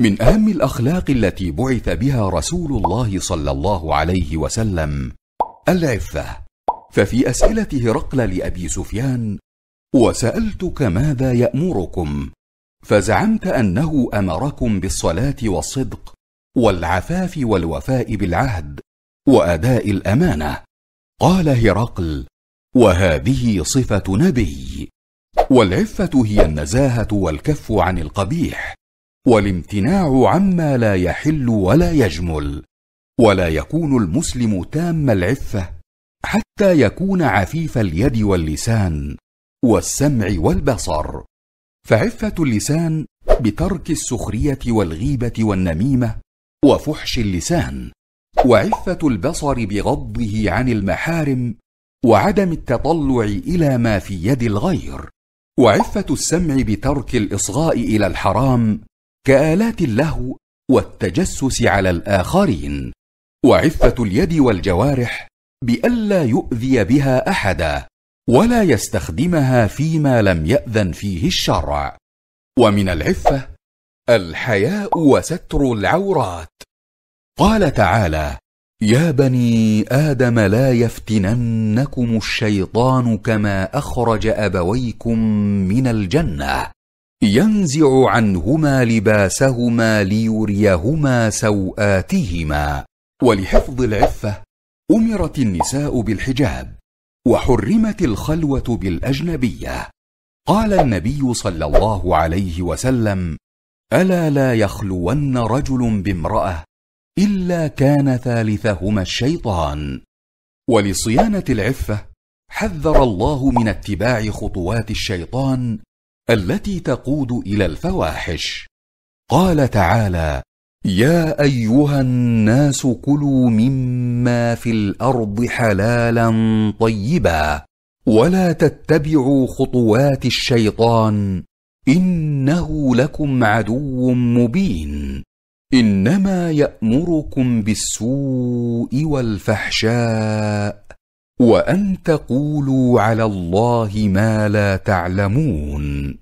من اهم الاخلاق التي بعث بها رسول الله صلى الله عليه وسلم العفه ففي اسئله هرقل لابي سفيان وسالتك ماذا يامركم فزعمت انه امركم بالصلاه والصدق والعفاف والوفاء بالعهد واداء الامانه قال هرقل وهذه صفه نبي والعفه هي النزاهه والكف عن القبيح والامتناع عما لا يحل ولا يجمل ولا يكون المسلم تام العفه حتى يكون عفيف اليد واللسان والسمع والبصر فعفه اللسان بترك السخريه والغيبه والنميمه وفحش اللسان وعفه البصر بغضه عن المحارم وعدم التطلع الى ما في يد الغير وعفه السمع بترك الاصغاء الى الحرام كالات اللهو والتجسس على الاخرين وعفه اليد والجوارح بالا يؤذي بها احدا ولا يستخدمها فيما لم ياذن فيه الشرع ومن العفه الحياء وستر العورات قال تعالى يا بني ادم لا يفتننكم الشيطان كما اخرج ابويكم من الجنه ينزع عنهما لباسهما ليريهما سواتهما ولحفظ العفه امرت النساء بالحجاب وحرمت الخلوه بالاجنبيه قال النبي صلى الله عليه وسلم الا لا يخلون رجل بامراه الا كان ثالثهما الشيطان ولصيانه العفه حذر الله من اتباع خطوات الشيطان التي تقود الى الفواحش قال تعالى يا ايها الناس كلوا مما في الارض حلالا طيبا ولا تتبعوا خطوات الشيطان انه لكم عدو مبين انما يامركم بالسوء والفحشاء وان تقولوا على الله ما لا تعلمون